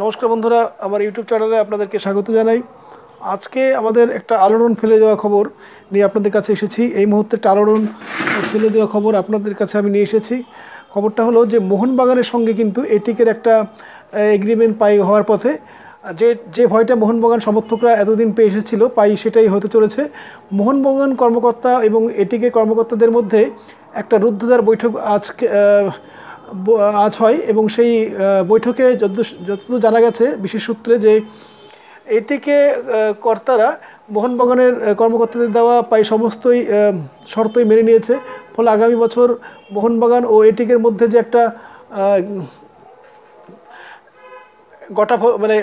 নমস্কার বন্ধুরা আমার ইউটিউব চ্যানেলে আপনাদেরকে স্বাগত জানাই আজকে আমাদের একটা আলোড়ন ফেলে দেওয়া খবর নিয়ে আপনাদের কাছে এসেছি এই মুহূর্তে একটা আলোড়ন ফেলে দেওয়া খবর আপনাদের কাছে আমি নিয়ে এসেছি খবরটা হলো যে মোহনবাগানের সঙ্গে কিন্তু এটিকের একটা এগ্রিমেন্ট পাই হওয়ার পথে যে যে ভয়টা মোহনবাগান সমর্থকরা এতদিন পেয়ে এসেছিল পাই সেটাই হতে চলেছে মোহনবাগান কর্মকর্তা এবং এটিকে কর্মকর্তাদের মধ্যে একটা রুদ্ধদার বৈঠক আজকে আজ হয় এবং সেই বৈঠকে যত যতদূর জানা গেছে বিশেষ সূত্রে যে এটিকে কর্তারা মোহনবাগানের কর্মকর্তাদের দেওয়া প্রায় সমস্তই শর্তই মেনে নিয়েছে ফলে আগামী বছর মোহনবাগান ও এটিকের মধ্যে যে একটা গটা মানে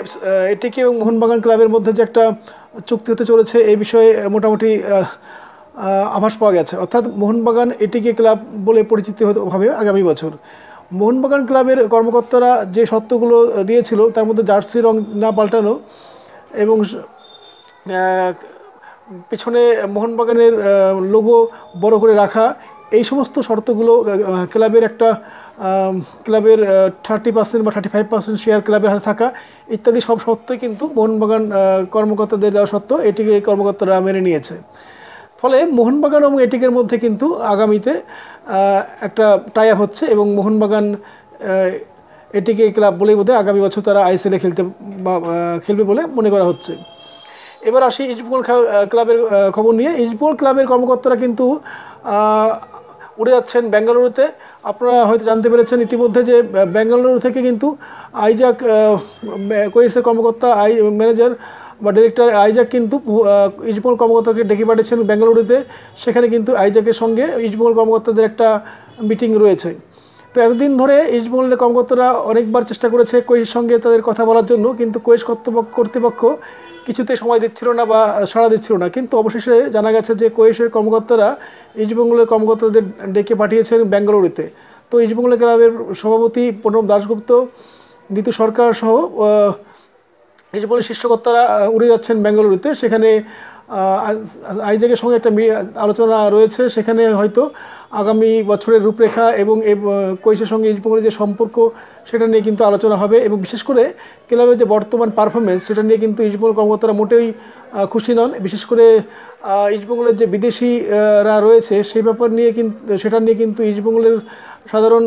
এটিকে এবং মোহনবাগান ক্লাবের মধ্যে যে একটা চুক্তি হতে চলেছে এই বিষয়ে মোটামুটি আভাস পাওয়া গেছে অর্থাৎ মোহনবাগান এটিকে ক্লাব বলে পরিচিত হবে আগামী বছর মোহনবাগান ক্লাবের কর্মকর্তারা যে শর্তগুলো দিয়েছিল তার মধ্যে জার্সি রং না পাল্টানো এবং পেছনে মোহনবাগানের লোগো বড় করে রাখা এই সমস্ত শর্তগুলো ক্লাবের একটা ক্লাবের থার্টি পার্সেন্ট বা থার্টি ফাইভ পার্সেন্ট শেয়ার ক্লাবের হাতে থাকা ইত্যাদি সব সত্ত্বে কিন্তু মোহনবাগান কর্মকর্তাদের দেওয়া সত্ত্বেও এটিকে কর্মকর্তারা মেনে নিয়েছে ফলে মোহনবাগান এবং এটিকের মধ্যে কিন্তু আগামীতে একটা টাই আপ হচ্ছে এবং মোহনবাগান এটিকে ক্লাব বলেই বোধহয় আগামী বছর তারা আইএসএলে খেলতে বা খেলবে বলে মনে করা হচ্ছে এবার আসি ইজবুল ক্লাবের খবর নিয়ে ইজবুল ক্লাবের কর্মকর্তারা কিন্তু উড়ে যাচ্ছেন বেঙ্গালুরুতে আপনারা হয়তো জানতে পেরেছেন ইতিমধ্যে যে বেঙ্গালুরু থেকে কিন্তু আইজাক কোয়েসের কর্মকর্তা আই ম্যানেজার বা ডিরেক্টর আইজাক কিন্তু ইজমল কর্মকর্তাকে ডেকে পাঠিয়েছেন বেঙ্গালুরুতে সেখানে কিন্তু আইজাকের সঙ্গে ইজমল কর্মকর্তাদের একটা মিটিং রয়েছে তো এতদিন ধরে ইজমল কর্মকর্তারা অনেকবার চেষ্টা করেছে কোয়েশের সঙ্গে তাদের কথা বলার জন্য কিন্তু কোয়েশ কর্তৃপক্ষ কর্তৃপক্ষ কিছুতে সময় দিচ্ছিল না বা সাড়া দিচ্ছিল না কিন্তু অবশেষে জানা গেছে যে কোয়েশের কর্মকর্তারা ইস্টবেঙ্গলের কর্মকর্তাদের ডেকে পাঠিয়েছেন বেঙ্গালুরুতে তো ইস্টবেঙ্গল ক্লাবের সভাপতি প্রণব দাশগুপ্ত ঋতু সরকার সহ কিছু বলে শিষ্যকর্তারা উড়ে যাচ্ছেন বেঙ্গালুরুতে সেখানে আইজাকের সঙ্গে একটা আলোচনা রয়েছে সেখানে হয়তো আগামী বছরের রূপরেখা এবং কৈশের সঙ্গে ইজপঙ্গলের যে সম্পর্ক সেটা নিয়ে কিন্তু আলোচনা হবে এবং বিশেষ করে ক্লাবের যে বর্তমান পারফরমেন্স সেটা নিয়ে কিন্তু ইজপঙ্গল কর্মকর্তারা মোটেই খুশি নন বিশেষ করে ইজপঙ্গলের যে বিদেশিরা রয়েছে সেই ব্যাপার নিয়ে কিন্তু সেটা নিয়ে কিন্তু ইজপঙ্গলের সাধারণ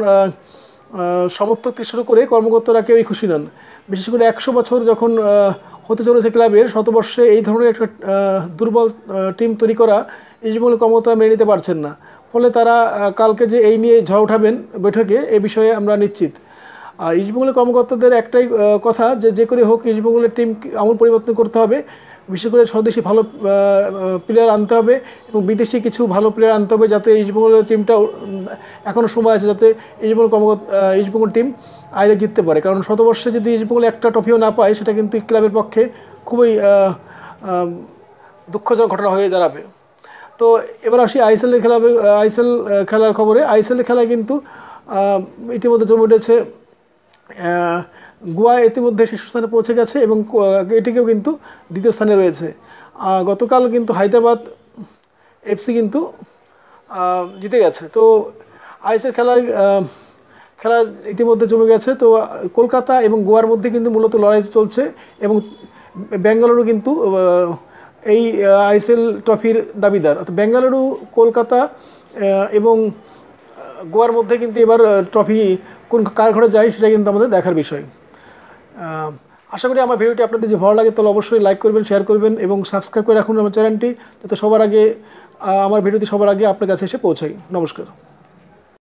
সমর্থক শুরু করে কর্মকর্তারা কেউই খুশি নন বিশেষ করে একশো বছর যখন হতে চলেছে ক্লাবের শতবর্ষে এই ধরনের একটা দুর্বল টিম তৈরি করা ইসবুল কর্মকর্তারা মেনে নিতে পারছেন না ফলে তারা কালকে যে এই নিয়ে ঝড় উঠাবেন বৈঠকে এ বিষয়ে আমরা নিশ্চিত আর ইস্টবেঙ্গলের কর্মকর্তাদের একটাই কথা যে যে করে হোক ইস্টবেঙ্গলের টিম আমল পরিবর্তন করতে হবে বিশেষ করে স্বদেশি ভালো প্লেয়ার আনতে হবে এবং বিদেশি কিছু ভালো প্লেয়ার আনতে হবে যাতে ইস্টবেঙ্গলের টিমটা এখনও সময় আছে যাতে ইস্টবেঙ্গল কর্মকর্তা ইস্টবেঙ্গল টিম আইলে জিততে পারে কারণ শতবর্ষে যদি ইস্টবেঙ্গল একটা ট্রফিও না পায় সেটা কিন্তু ক্লাবের পক্ষে খুবই দুঃখজনক ঘটনা হয়ে দাঁড়াবে তো এবার আসি আইএসএল খেলা আইসএল খেলার খবরে আইএসএল খেলায় কিন্তু ইতিমধ্যে জমে উঠেছে গোয়া ইতিমধ্যে শীর্ষস্থানে পৌঁছে গেছে এবং এটিকেও কিন্তু দ্বিতীয় স্থানে রয়েছে গতকাল কিন্তু হায়দ্রাবাদ এফসি কিন্তু জিতে গেছে তো আইএসএল খেলার খেলা ইতিমধ্যে জমে গেছে তো কলকাতা এবং গোয়ার মধ্যে কিন্তু মূলত লড়াই চলছে এবং বেঙ্গালুরু কিন্তু এই আইএসএল ট্রফির দাবিদার অর্থাৎ বেঙ্গালুরু কলকাতা এবং গোয়ার মধ্যে কিন্তু এবার ট্রফি কোন কার ঘরে যায় সেটা কিন্তু আমাদের দেখার বিষয় আশা করি আমার ভিডিওটি আপনাদের যে ভালো লাগে তাহলে অবশ্যই লাইক করবেন শেয়ার করবেন এবং সাবস্ক্রাইব করে রাখুন আমার চ্যানেলটি যাতে সবার আগে আমার ভিডিওটি সবার আগে আপনার কাছে এসে পৌঁছাই নমস্কার